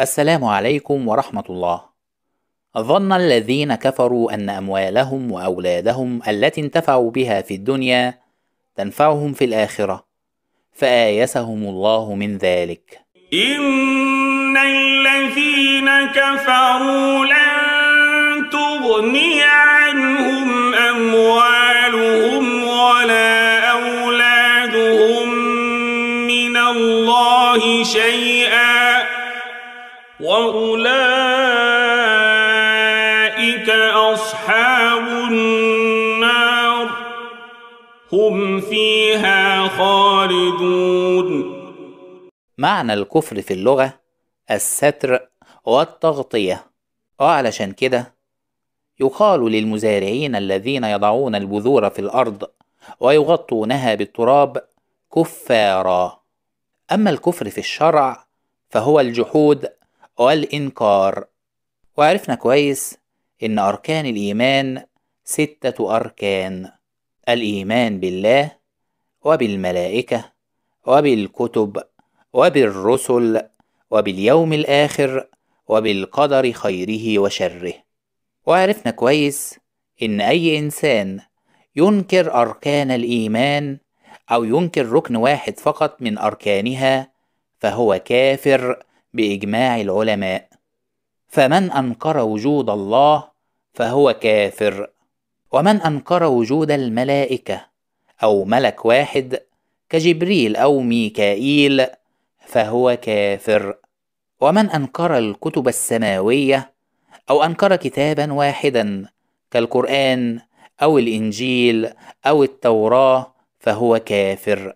السلام عليكم ورحمة الله. ظن الذين كفروا أن أموالهم وأولادهم التي انتفعوا بها في الدنيا تنفعهم في الآخرة، فآيسهم الله من ذلك. إن الذين كفروا لن تغني عنهم وأولئك أصحاب النار هم فيها خالدون معنى الكفر في اللغة الستر والتغطية وعلشان آه، كده يقال للمزارعين الذين يضعون البذور في الأرض ويغطونها بالتراب كفارا أما الكفر في الشرع فهو الجحود والإنكار وعرفنا كويس إن أركان الإيمان ستة أركان الإيمان بالله وبالملائكة وبالكتب وبالرسل وباليوم الآخر وبالقدر خيره وشره وعرفنا كويس إن أي إنسان ينكر أركان الإيمان أو ينكر ركن واحد فقط من أركانها فهو كافر باجماع العلماء فمن انكر وجود الله فهو كافر ومن انكر وجود الملائكه او ملك واحد كجبريل او ميكائيل فهو كافر ومن انكر الكتب السماويه او انكر كتابا واحدا كالقران او الانجيل او التوراه فهو كافر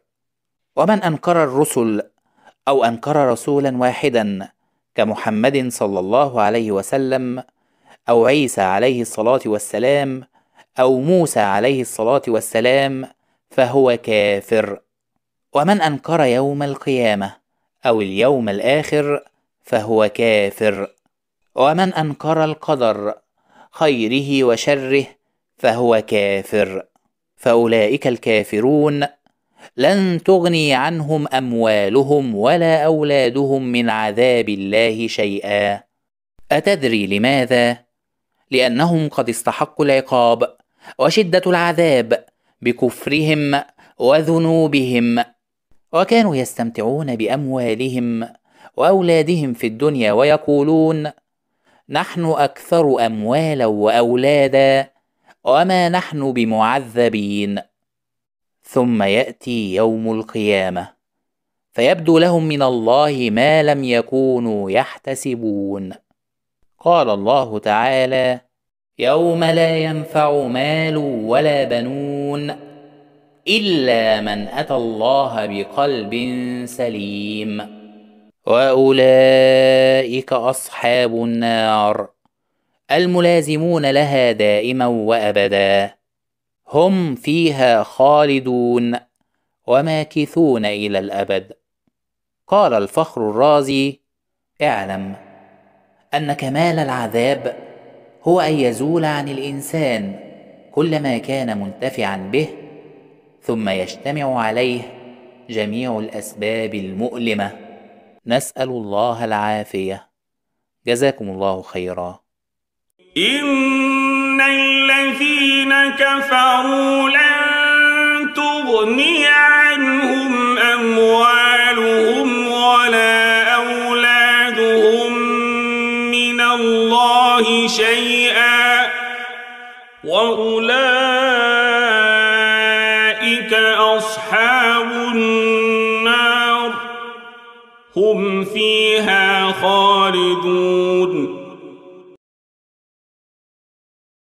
ومن انكر الرسل أو أنكر رسولا واحدا كمحمد صلى الله عليه وسلم أو عيسى عليه الصلاة والسلام أو موسى عليه الصلاة والسلام فهو كافر ومن أنكر يوم القيامة أو اليوم الآخر فهو كافر ومن أنكر القدر خيره وشره فهو كافر فأولئك الكافرون لن تغني عنهم اموالهم ولا اولادهم من عذاب الله شيئا اتدري لماذا لانهم قد استحقوا العقاب وشده العذاب بكفرهم وذنوبهم وكانوا يستمتعون باموالهم واولادهم في الدنيا ويقولون نحن اكثر اموالا واولادا وما نحن بمعذبين ثم ياتي يوم القيامه فيبدو لهم من الله ما لم يكونوا يحتسبون قال الله تعالى يوم لا ينفع مال ولا بنون الا من اتى الله بقلب سليم واولئك اصحاب النار الملازمون لها دائما وابدا هم فيها خالدون وماكثون الى الابد قال الفخر الرازي اعلم ان كمال العذاب هو ان يزول عن الانسان كل ما كان منتفعا به ثم يجتمع عليه جميع الاسباب المؤلمه نسال الله العافيه جزاكم الله خيرا إن الذين كفروا لن تغني عنهم أموالهم ولا أولادهم من الله شيئا وأولئك أصحاب النار هم فيها خالدون